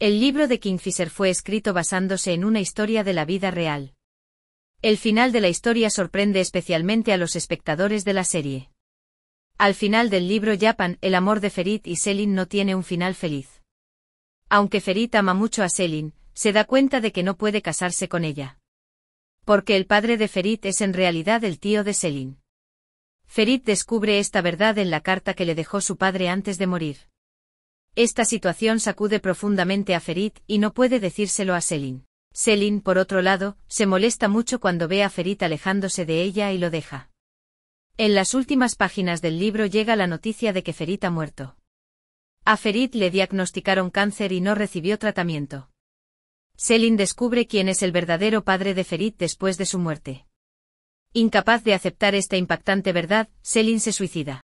El libro de Kingfisher fue escrito basándose en una historia de la vida real. El final de la historia sorprende especialmente a los espectadores de la serie. Al final del libro Japan, el amor de Ferit y Selin no tiene un final feliz. Aunque Ferit ama mucho a Selin, se da cuenta de que no puede casarse con ella. Porque el padre de Ferit es en realidad el tío de Selin. Ferit descubre esta verdad en la carta que le dejó su padre antes de morir. Esta situación sacude profundamente a Ferit y no puede decírselo a Selin. Selin, por otro lado, se molesta mucho cuando ve a Ferit alejándose de ella y lo deja. En las últimas páginas del libro llega la noticia de que Ferit ha muerto. A Ferit le diagnosticaron cáncer y no recibió tratamiento. Selin descubre quién es el verdadero padre de Ferit después de su muerte. Incapaz de aceptar esta impactante verdad, Selin se suicida.